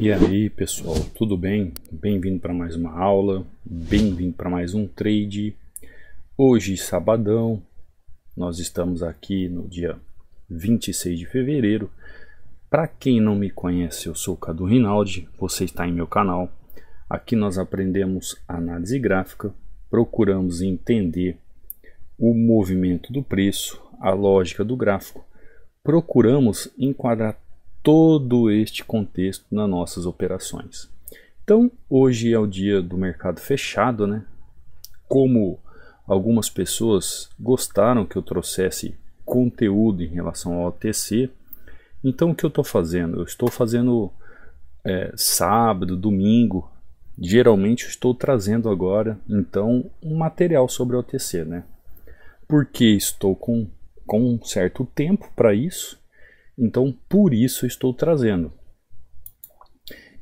E aí pessoal, tudo bem? Bem-vindo para mais uma aula, bem-vindo para mais um trade. Hoje, sabadão, nós estamos aqui no dia 26 de fevereiro. Para quem não me conhece, eu sou o Cadu Rinaldi, você está em meu canal. Aqui nós aprendemos análise gráfica, procuramos entender o movimento do preço, a lógica do gráfico, procuramos enquadrar todo este contexto nas nossas operações. Então, hoje é o dia do mercado fechado, né? Como algumas pessoas gostaram que eu trouxesse conteúdo em relação ao OTC, então o que eu estou fazendo? Eu estou fazendo é, sábado, domingo, geralmente eu estou trazendo agora, então, um material sobre OTC, né? Porque estou com, com um certo tempo para isso, então, por isso estou trazendo.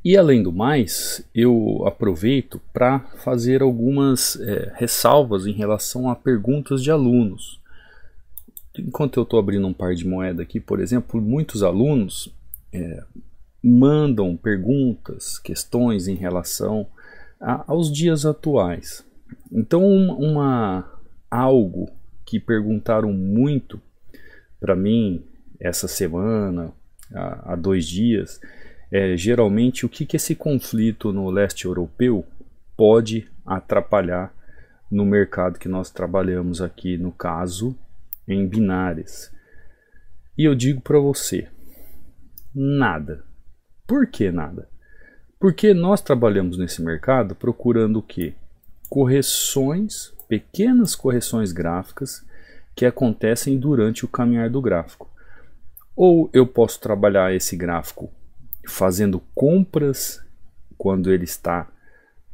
E além do mais, eu aproveito para fazer algumas é, ressalvas em relação a perguntas de alunos. Enquanto eu estou abrindo um par de moeda aqui, por exemplo, muitos alunos é, mandam perguntas, questões em relação a, aos dias atuais. Então, uma, algo que perguntaram muito para mim essa semana, há, há dois dias, é geralmente o que, que esse conflito no leste europeu pode atrapalhar no mercado que nós trabalhamos aqui, no caso, em binários E eu digo para você, nada. Por que nada? Porque nós trabalhamos nesse mercado procurando o quê? Correções, pequenas correções gráficas que acontecem durante o caminhar do gráfico. Ou eu posso trabalhar esse gráfico fazendo compras quando ele está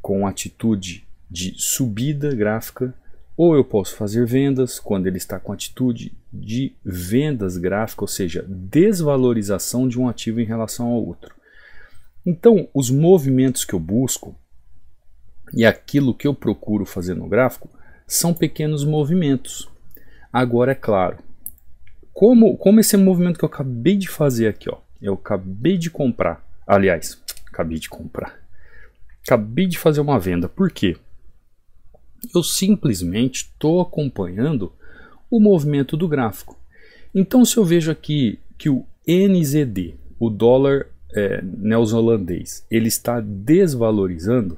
com atitude de subida gráfica, ou eu posso fazer vendas quando ele está com atitude de vendas gráfica, ou seja, desvalorização de um ativo em relação ao outro. Então, os movimentos que eu busco e aquilo que eu procuro fazer no gráfico são pequenos movimentos. Agora, é claro, como, como esse é movimento que eu acabei de fazer aqui, ó. Eu acabei de comprar. Aliás, acabei de comprar. Acabei de fazer uma venda. Por quê? Eu simplesmente estou acompanhando o movimento do gráfico. Então, se eu vejo aqui que o NZD, o dólar é, neozelandês, ele está desvalorizando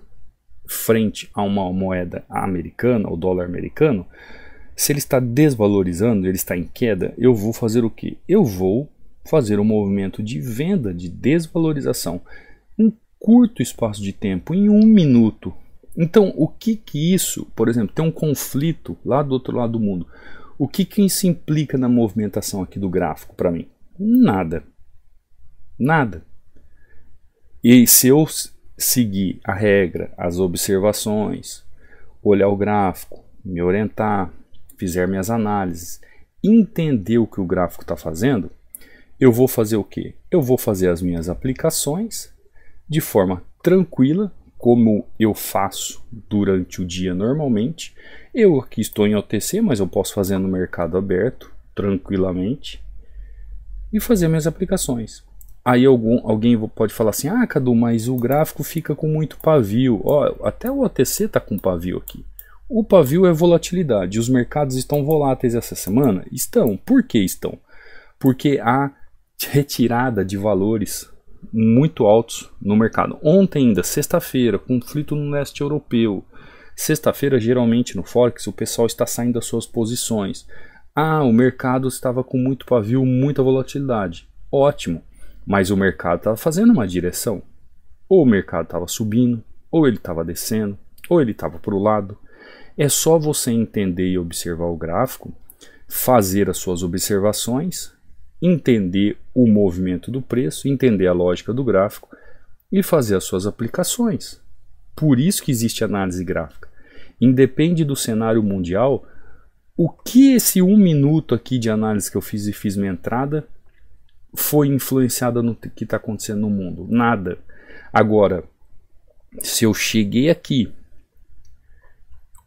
frente a uma moeda americana, o dólar americano, se ele está desvalorizando, ele está em queda, eu vou fazer o que? Eu vou fazer um movimento de venda, de desvalorização, um curto espaço de tempo, em um minuto. Então, o que que isso, por exemplo, tem um conflito lá do outro lado do mundo? O que que isso implica na movimentação aqui do gráfico para mim? Nada. Nada. E se eu seguir a regra, as observações, olhar o gráfico, me orientar, fizer minhas análises, entender o que o gráfico está fazendo, eu vou fazer o quê? Eu vou fazer as minhas aplicações de forma tranquila, como eu faço durante o dia normalmente. Eu aqui estou em OTC, mas eu posso fazer no mercado aberto, tranquilamente, e fazer minhas aplicações. Aí algum, alguém pode falar assim, ah Cadu, mas o gráfico fica com muito pavio. Ó, até o OTC está com pavio aqui. O pavio é volatilidade. Os mercados estão voláteis essa semana? Estão. Por que estão? Porque há retirada de valores muito altos no mercado. Ontem ainda, sexta-feira, conflito no leste europeu. Sexta-feira, geralmente no Forex, o pessoal está saindo das suas posições. Ah, o mercado estava com muito pavio, muita volatilidade. Ótimo. Mas o mercado estava fazendo uma direção. Ou o mercado estava subindo, ou ele estava descendo, ou ele estava para o lado é só você entender e observar o gráfico, fazer as suas observações, entender o movimento do preço, entender a lógica do gráfico e fazer as suas aplicações. Por isso que existe análise gráfica. Independe do cenário mundial, o que esse um minuto aqui de análise que eu fiz e fiz minha entrada foi influenciada no que está acontecendo no mundo? Nada. Agora, se eu cheguei aqui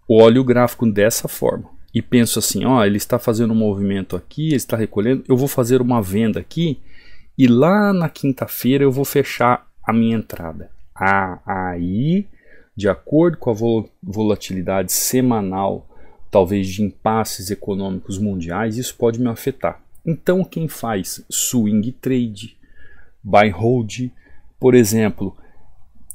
olho o gráfico dessa forma e penso assim, ó, ele está fazendo um movimento aqui, ele está recolhendo, eu vou fazer uma venda aqui e lá na quinta-feira eu vou fechar a minha entrada. Ah, aí, de acordo com a volatilidade semanal, talvez de impasses econômicos mundiais, isso pode me afetar. Então, quem faz swing trade, buy hold, por exemplo,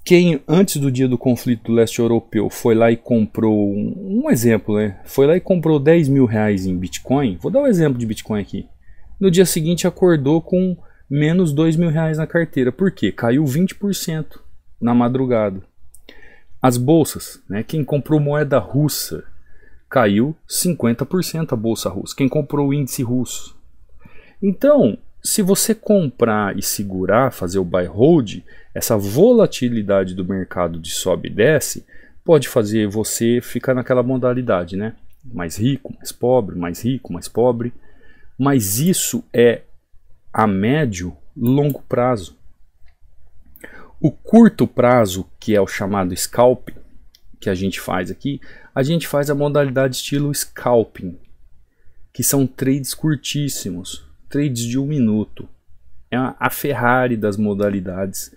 quem antes do dia do conflito do leste europeu foi lá e comprou, um, um, exemplo, né? Foi lá e comprou 10 mil reais em Bitcoin. Vou dar um exemplo de Bitcoin aqui. No dia seguinte acordou com menos 2 mil reais na carteira. Por quê? Caiu 20% na madrugada. As bolsas, né? Quem comprou moeda russa caiu 50% a bolsa russa. Quem comprou o índice russo. Então, se você comprar e segurar, fazer o buy hold, essa volatilidade do mercado de sobe e desce pode fazer você ficar naquela modalidade, né? Mais rico, mais pobre, mais rico, mais pobre. Mas isso é a médio, longo prazo. O curto prazo, que é o chamado scalping, que a gente faz aqui, a gente faz a modalidade estilo scalping, que são trades curtíssimos trades de um minuto. É a Ferrari das modalidades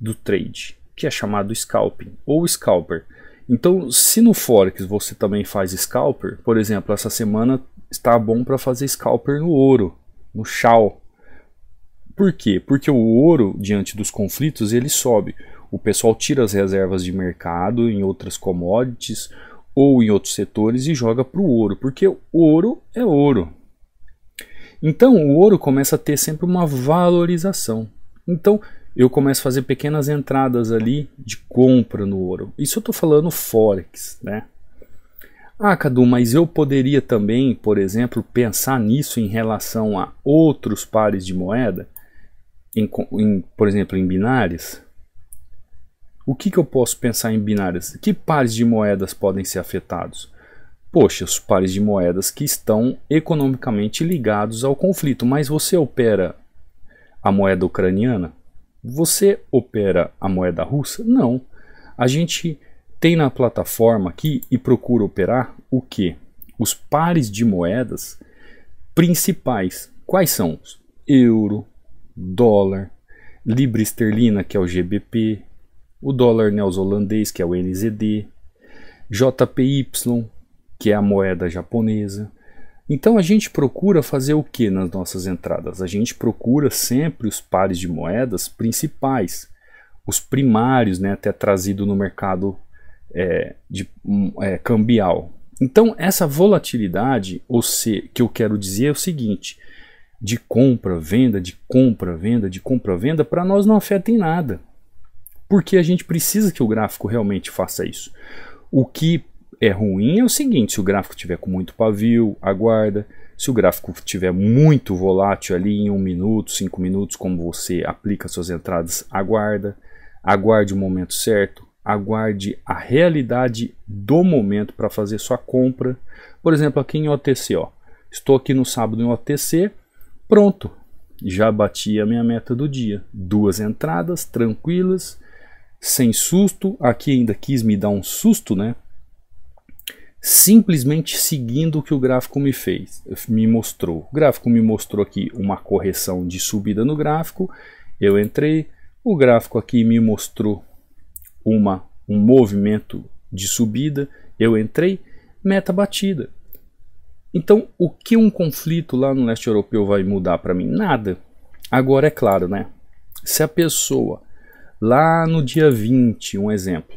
do trade, que é chamado scalping ou scalper. Então, se no Forex você também faz scalper, por exemplo, essa semana está bom para fazer scalper no ouro, no chal. Por quê? Porque o ouro, diante dos conflitos, ele sobe. O pessoal tira as reservas de mercado em outras commodities ou em outros setores e joga para o ouro, porque o ouro é ouro. Então o ouro começa a ter sempre uma valorização. Então eu começo a fazer pequenas entradas ali de compra no ouro. Isso eu estou falando Forex, né? Ah, Cadu, mas eu poderia também, por exemplo, pensar nisso em relação a outros pares de moeda, em, em, por exemplo, em binárias. O que, que eu posso pensar em binárias? Que pares de moedas podem ser afetados? poxa, os pares de moedas que estão economicamente ligados ao conflito, mas você opera a moeda ucraniana? Você opera a moeda russa? Não. A gente tem na plataforma aqui e procura operar o que? Os pares de moedas principais. Quais são? Euro, dólar, libra esterlina, que é o GBP, o dólar neozelandês, que é o NZD, JPY, que é a moeda japonesa. Então a gente procura fazer o que nas nossas entradas? A gente procura sempre os pares de moedas principais, os primários, né, até trazido no mercado é, de, é, cambial. Então essa volatilidade, ou se, que eu quero dizer é o seguinte: de compra, venda, de compra, venda, de compra, venda, para nós não afeta em nada, porque a gente precisa que o gráfico realmente faça isso. O que é ruim é o seguinte: se o gráfico tiver com muito pavio, aguarda. Se o gráfico tiver muito volátil ali em um minuto, cinco minutos, como você aplica suas entradas, aguarda. Aguarde o momento certo. Aguarde a realidade do momento para fazer sua compra. Por exemplo, aqui em OTC, ó. Estou aqui no sábado em OTC. Pronto, já bati a minha meta do dia. Duas entradas tranquilas, sem susto. Aqui ainda quis me dar um susto, né? simplesmente seguindo o que o gráfico me fez, me mostrou. O gráfico me mostrou aqui uma correção de subida no gráfico, eu entrei, o gráfico aqui me mostrou uma, um movimento de subida, eu entrei, meta batida. Então, o que um conflito lá no leste europeu vai mudar para mim? Nada. Agora, é claro, né? Se a pessoa lá no dia 20, um exemplo,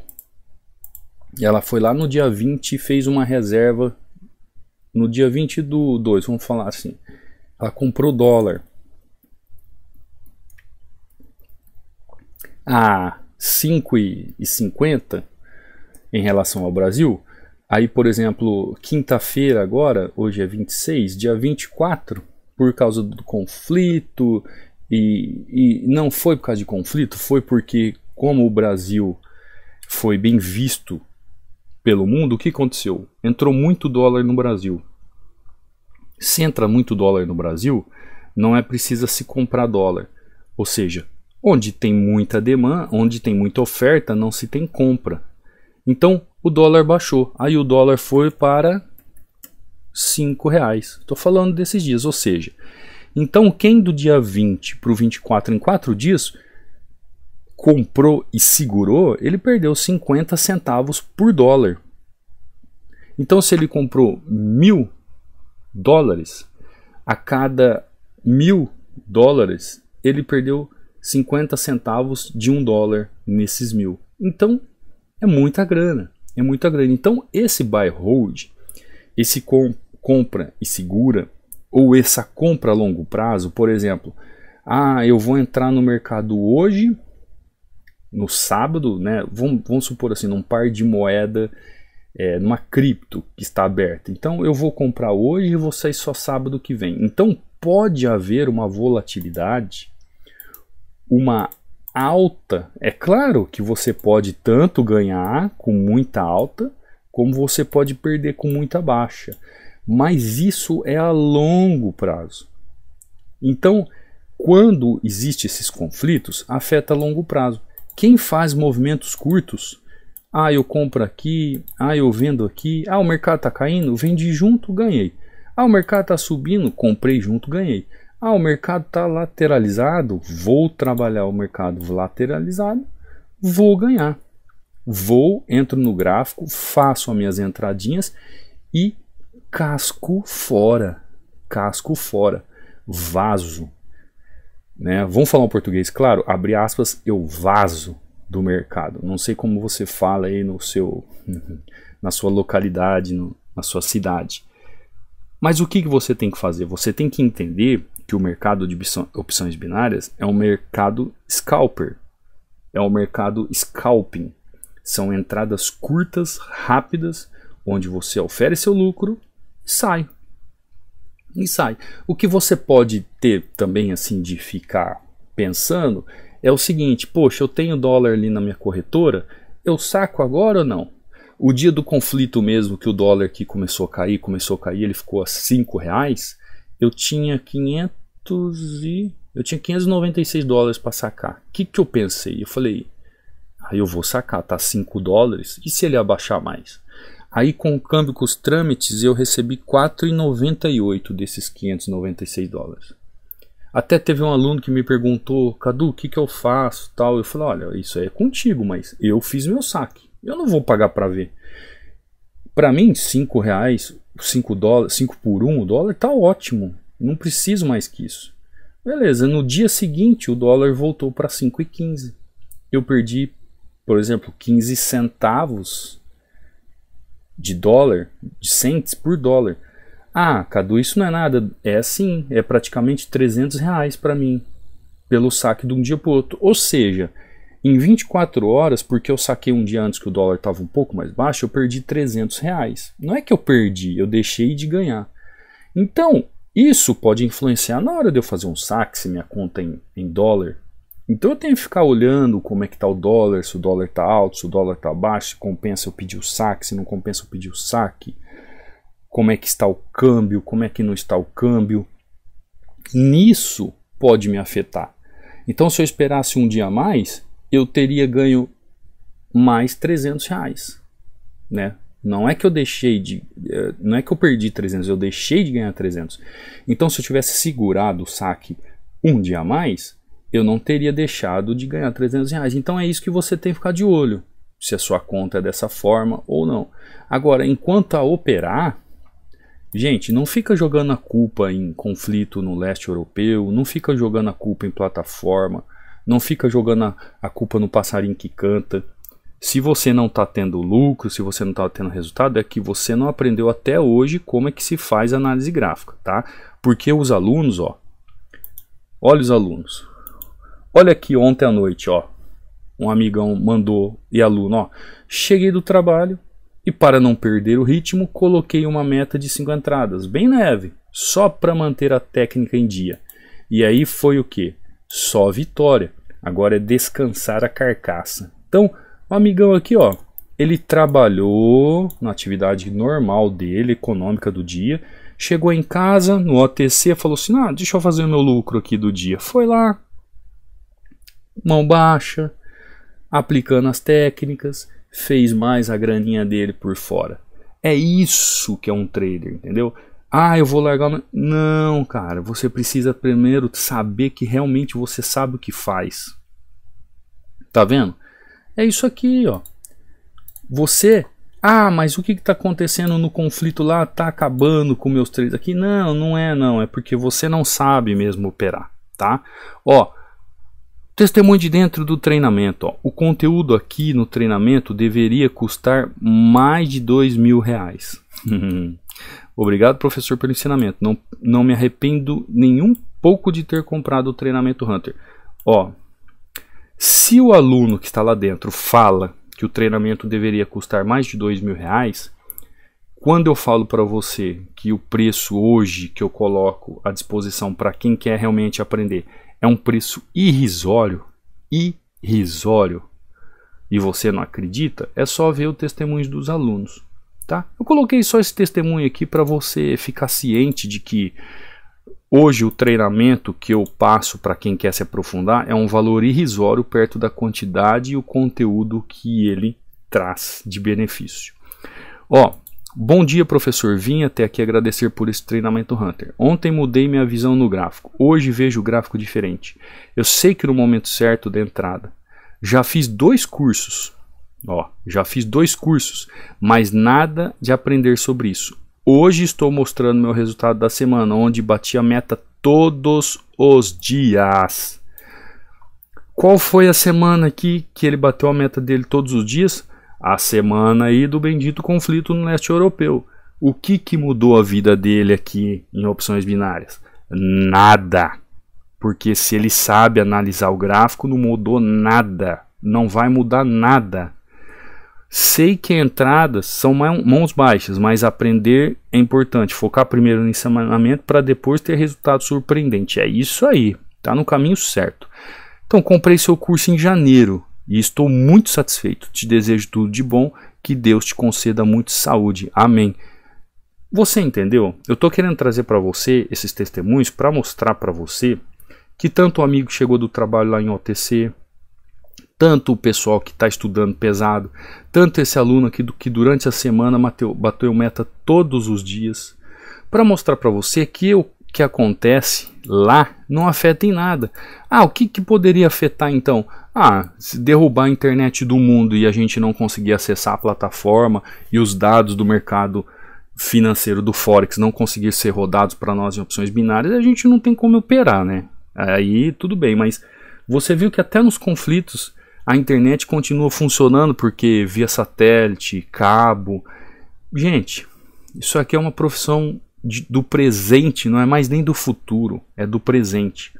ela foi lá no dia 20 e fez uma reserva no dia 20 do 2, vamos falar assim. Ela comprou dólar a 5,50 em relação ao Brasil. Aí, por exemplo, quinta-feira agora, hoje é 26, dia 24, por causa do conflito, e, e não foi por causa de conflito, foi porque como o Brasil foi bem visto pelo mundo, o que aconteceu? Entrou muito dólar no Brasil. Se entra muito dólar no Brasil, não é precisa se comprar dólar. Ou seja, onde tem muita demanda, onde tem muita oferta, não se tem compra. Então o dólar baixou. Aí o dólar foi para cinco reais. Estou falando desses dias, ou seja, então quem do dia 20 para o 24 em 4 dias comprou e segurou, ele perdeu 50 centavos por dólar. Então, se ele comprou mil dólares, a cada mil dólares, ele perdeu 50 centavos de um dólar nesses mil. Então, é muita grana. É muita grana. Então, esse buy hold, esse com, compra e segura, ou essa compra a longo prazo, por exemplo, ah, eu vou entrar no mercado hoje no sábado, né? Vamos, vamos supor assim, num par de moeda, é, numa cripto que está aberta. Então eu vou comprar hoje e vou sair só sábado que vem. Então pode haver uma volatilidade, uma alta. É claro que você pode tanto ganhar com muita alta, como você pode perder com muita baixa. Mas isso é a longo prazo. Então, quando existem esses conflitos, afeta a longo prazo. Quem faz movimentos curtos, ah, eu compro aqui, ah, eu vendo aqui, ah, o mercado está caindo, vendi junto, ganhei. Ah, o mercado está subindo, comprei junto, ganhei. Ah, o mercado está lateralizado, vou trabalhar o mercado lateralizado, vou ganhar. Vou, entro no gráfico, faço as minhas entradinhas e casco fora. Casco fora. Vaso. Né? Vamos falar um português, claro, abre aspas, eu vazo do mercado. Não sei como você fala aí no seu, na sua localidade, no, na sua cidade. Mas o que, que você tem que fazer? Você tem que entender que o mercado de opções binárias é um mercado scalper, é um mercado scalping. São entradas curtas, rápidas, onde você oferece seu lucro e sai e sai. O que você pode ter também, assim, de ficar pensando é o seguinte: poxa, eu tenho dólar ali na minha corretora, eu saco agora ou não? O dia do conflito mesmo, que o dólar que começou a cair, começou a cair, ele ficou a 5 reais, eu tinha 500 e... Eu tinha 596 dólares para sacar. O que, que eu pensei? Eu falei, aí ah, eu vou sacar, tá 5 dólares, e se ele abaixar mais? Aí com câmbio com os trâmites eu recebi 4,98 desses 596 dólares. Até teve um aluno que me perguntou, Cadu, o que, que eu faço? tal. Eu falei, olha, isso aí é contigo, mas eu fiz meu saque. Eu não vou pagar para ver. Para mim, 5 reais, 5 dólares, 5 por 1 um, dólar tá ótimo. Não preciso mais que isso. Beleza, no dia seguinte o dólar voltou para 5,15. Eu perdi, por exemplo, 15 centavos de dólar, de cents por dólar. Ah, Cadu, isso não é nada. É assim, é praticamente 300 reais para mim pelo saque de um dia para outro. Ou seja, em 24 horas, porque eu saquei um dia antes que o dólar estava um pouco mais baixo, eu perdi 300 reais. Não é que eu perdi, eu deixei de ganhar. Então, isso pode influenciar na hora de eu fazer um saque, se minha conta é em, em dólar então eu tenho que ficar olhando como é que está o dólar, se o dólar está alto, se o dólar está baixo, se compensa eu pedir o saque, se não compensa eu pedir o saque, como é que está o câmbio, como é que não está o câmbio. Nisso pode me afetar. Então se eu esperasse um dia a mais, eu teria ganho mais 300 reais, né? Não é que eu deixei de, eh, não é que eu perdi 300, eu deixei de ganhar 300. Então se eu tivesse segurado o saque um dia a mais, eu não teria deixado de ganhar 300 reais. Então é isso que você tem que ficar de olho, se a sua conta é dessa forma ou não. Agora, enquanto a operar, gente, não fica jogando a culpa em conflito no leste europeu, não fica jogando a culpa em plataforma, não fica jogando a, a culpa no passarinho que canta. Se você não está tendo lucro, se você não está tendo resultado, é que você não aprendeu até hoje como é que se faz análise gráfica, tá? Porque os alunos, ó, olha os alunos, Olha aqui ontem à noite, ó. Um amigão mandou e aluno, ó. Cheguei do trabalho e para não perder o ritmo, coloquei uma meta de 5 entradas, bem leve, só para manter a técnica em dia. E aí foi o que? Só vitória. Agora é descansar a carcaça. Então, o um amigão aqui, ó, ele trabalhou na atividade normal dele, econômica do dia. Chegou em casa, no OTC, falou assim: ah, deixa eu fazer o meu lucro aqui do dia. Foi lá, mão baixa, aplicando as técnicas, fez mais a graninha dele por fora. É isso que é um trader, entendeu? Ah, eu vou largar. Não, cara, você precisa primeiro saber que realmente você sabe o que faz. Tá vendo? É isso aqui, ó. Você. Ah, mas o que está acontecendo no conflito lá? Tá acabando com meus trades aqui? Não, não é, não. É porque você não sabe mesmo operar, tá? Ó, Testemunho de dentro do treinamento. Ó. O conteúdo aqui no treinamento deveria custar mais de dois mil reais. Obrigado, professor, pelo ensinamento. Não, não me arrependo nenhum pouco de ter comprado o treinamento Hunter. Ó, se o aluno que está lá dentro fala que o treinamento deveria custar mais de dois mil reais, quando eu falo para você que o preço hoje que eu coloco à disposição para quem quer realmente aprender é um preço irrisório, irrisório. E você não acredita? É só ver o testemunho dos alunos, tá? Eu coloquei só esse testemunho aqui para você ficar ciente de que Hoje, o treinamento que eu passo para quem quer se aprofundar é um valor irrisório perto da quantidade e o conteúdo que ele traz de benefício. Ó, Bom dia, professor. Vim até aqui agradecer por esse treinamento Hunter. Ontem mudei minha visão no gráfico. Hoje vejo o gráfico diferente. Eu sei que no momento certo da entrada. Já fiz dois cursos. Ó, já fiz dois cursos, mas nada de aprender sobre isso. Hoje estou mostrando meu resultado da semana, onde bati a meta todos os dias. Qual foi a semana aqui que ele bateu a meta dele todos os dias? a semana aí do bendito conflito no leste europeu. O que, que mudou a vida dele aqui em opções binárias? Nada. Porque se ele sabe analisar o gráfico, não mudou nada. Não vai mudar nada. Sei que entradas são mãos baixas, mas aprender é importante. Focar primeiro no ensinamento para depois ter resultado surpreendente. É isso aí. Tá no caminho certo. Então, comprei seu curso em janeiro. E estou muito satisfeito. Te desejo tudo de bom. Que Deus te conceda muita saúde. Amém. Você entendeu? Eu estou querendo trazer para você esses testemunhos para mostrar para você que tanto o amigo chegou do trabalho lá em OTC, tanto o pessoal que está estudando pesado, tanto esse aluno aqui do, que durante a semana bateu, bateu meta todos os dias, para mostrar para você que o que acontece lá não afeta em nada. Ah, o que, que poderia afetar então? Ah, se derrubar a internet do mundo e a gente não conseguir acessar a plataforma e os dados do mercado financeiro do Forex não conseguir ser rodados para nós em opções binárias, a gente não tem como operar, né? Aí tudo bem, mas você viu que até nos conflitos a internet continua funcionando porque via satélite, cabo. Gente, isso aqui é uma profissão de, do presente, não é mais nem do futuro, é do presente.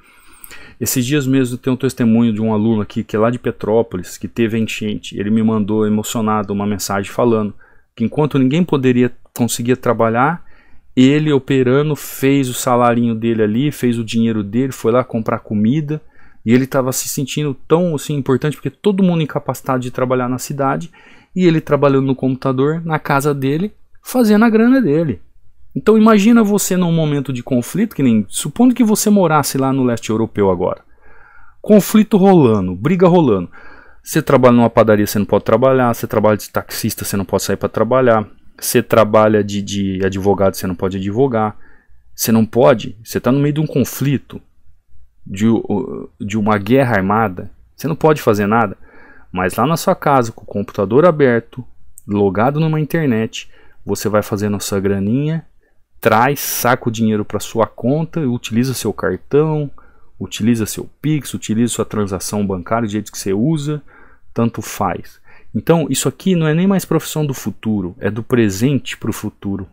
Esses dias mesmo tem um testemunho de um aluno aqui que é lá de Petrópolis, que teve enchente. Ele me mandou emocionado uma mensagem falando que enquanto ninguém poderia conseguir trabalhar, ele operando fez o salarinho dele ali, fez o dinheiro dele, foi lá comprar comida. E ele estava se sentindo tão assim, importante porque todo mundo incapacitado de trabalhar na cidade e ele trabalhando no computador na casa dele, fazendo a grana dele. Então imagina você num momento de conflito, que nem supondo que você morasse lá no leste europeu agora. Conflito rolando, briga rolando. Você trabalha numa padaria, você não pode trabalhar. Você trabalha de taxista, você não pode sair para trabalhar. Você trabalha de, de, advogado, você não pode advogar. Você não pode. Você está no meio de um conflito, de, de uma guerra armada. Você não pode fazer nada. Mas lá na sua casa, com o computador aberto, logado numa internet, você vai fazendo a sua graninha traz, saca o dinheiro para sua conta, utiliza seu cartão, utiliza seu Pix, utiliza sua transação bancária, do jeito que você usa, tanto faz. Então, isso aqui não é nem mais profissão do futuro, é do presente para o futuro.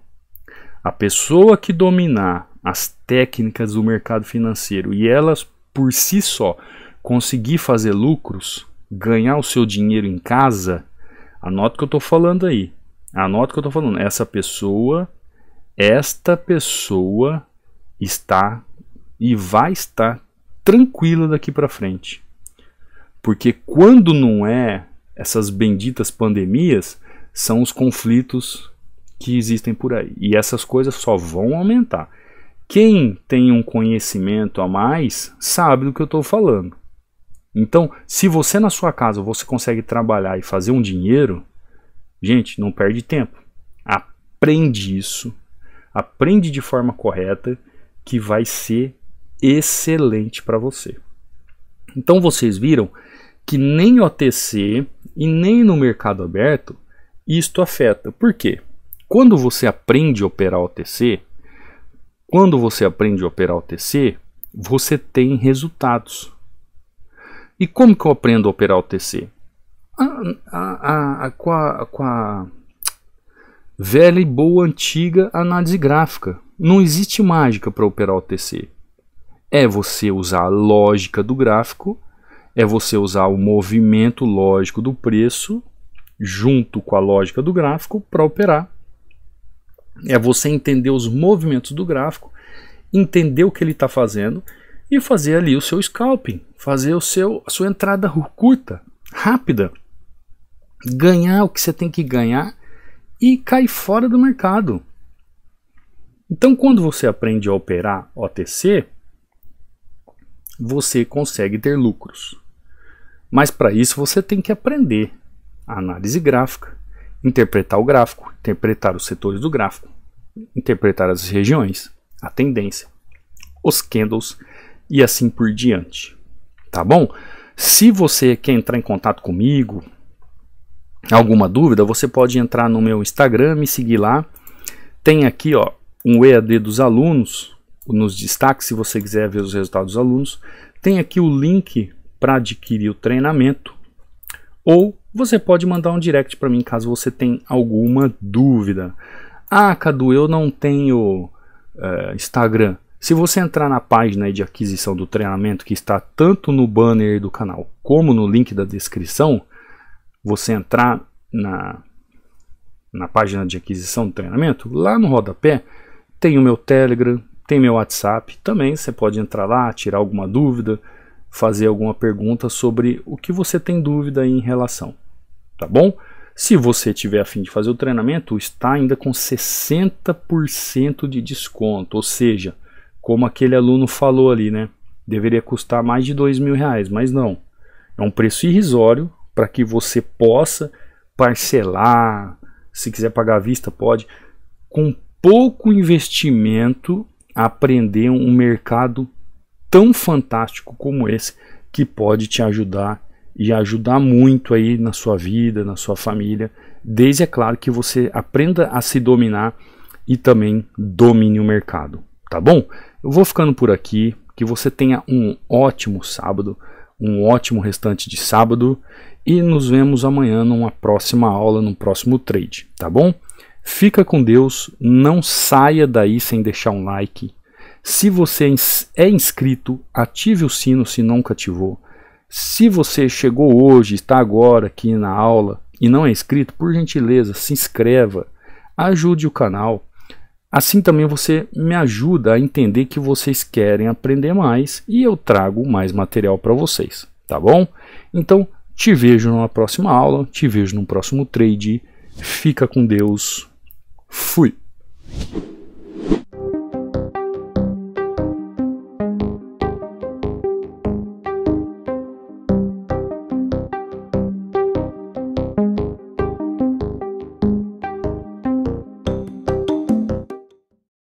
A pessoa que dominar as técnicas do mercado financeiro e elas por si só conseguir fazer lucros, ganhar o seu dinheiro em casa, anota o que eu estou falando aí. Anota o que eu estou falando. Essa pessoa esta pessoa está e vai estar tranquila daqui para frente. Porque quando não é essas benditas pandemias, são os conflitos que existem por aí. E essas coisas só vão aumentar. Quem tem um conhecimento a mais sabe do que eu estou falando. Então, se você na sua casa você consegue trabalhar e fazer um dinheiro, gente, não perde tempo. Aprende isso, aprende de forma correta que vai ser excelente para você. Então vocês viram que nem OTC e nem no mercado aberto isto afeta. Por quê? Quando você aprende a operar OTC, quando você aprende a operar OTC, você tem resultados. E como que eu aprendo a operar OTC? A, a, a, com, a, com a velha e boa antiga análise gráfica. Não existe mágica para operar o TC. É você usar a lógica do gráfico, é você usar o movimento lógico do preço junto com a lógica do gráfico para operar. É você entender os movimentos do gráfico, entender o que ele está fazendo e fazer ali o seu scalping, fazer o seu, a sua entrada curta, rápida, ganhar o que você tem que ganhar e cai fora do mercado. Então, quando você aprende a operar OTC, você consegue ter lucros. Mas para isso você tem que aprender a análise gráfica, interpretar o gráfico, interpretar os setores do gráfico, interpretar as regiões, a tendência, os candles e assim por diante. Tá bom? Se você quer entrar em contato comigo, alguma dúvida, você pode entrar no meu Instagram, me seguir lá. Tem aqui ó, um EAD dos alunos, nos destaques, se você quiser ver os resultados dos alunos. Tem aqui o link para adquirir o treinamento. Ou você pode mandar um direct para mim caso você tenha alguma dúvida. Ah, Cadu, eu não tenho uh, Instagram. Se você entrar na página de aquisição do treinamento, que está tanto no banner do canal como no link da descrição, você entrar na, na página de aquisição do treinamento, lá no rodapé tem o meu Telegram, tem meu WhatsApp. Também você pode entrar lá, tirar alguma dúvida, fazer alguma pergunta sobre o que você tem dúvida em relação. Tá bom? Se você tiver a fim de fazer o treinamento, está ainda com 60% de desconto. Ou seja, como aquele aluno falou ali, né? Deveria custar mais de dois mil reais, mas não. É um preço irrisório para que você possa parcelar, se quiser pagar à vista, pode. Com pouco investimento, aprender um mercado tão fantástico como esse que pode te ajudar e ajudar muito aí na sua vida, na sua família, desde é claro que você aprenda a se dominar e também domine o mercado, tá bom? Eu vou ficando por aqui, que você tenha um ótimo sábado um ótimo restante de sábado e nos vemos amanhã numa próxima aula, num próximo trade, tá bom? Fica com Deus, não saia daí sem deixar um like. Se você é inscrito, ative o sino se não ativou. Se você chegou hoje, está agora aqui na aula e não é inscrito, por gentileza, se inscreva, ajude o canal. Assim também você me ajuda a entender que vocês querem aprender mais e eu trago mais material para vocês, tá bom? Então, te vejo na próxima aula, te vejo no próximo trade. Fica com Deus. Fui.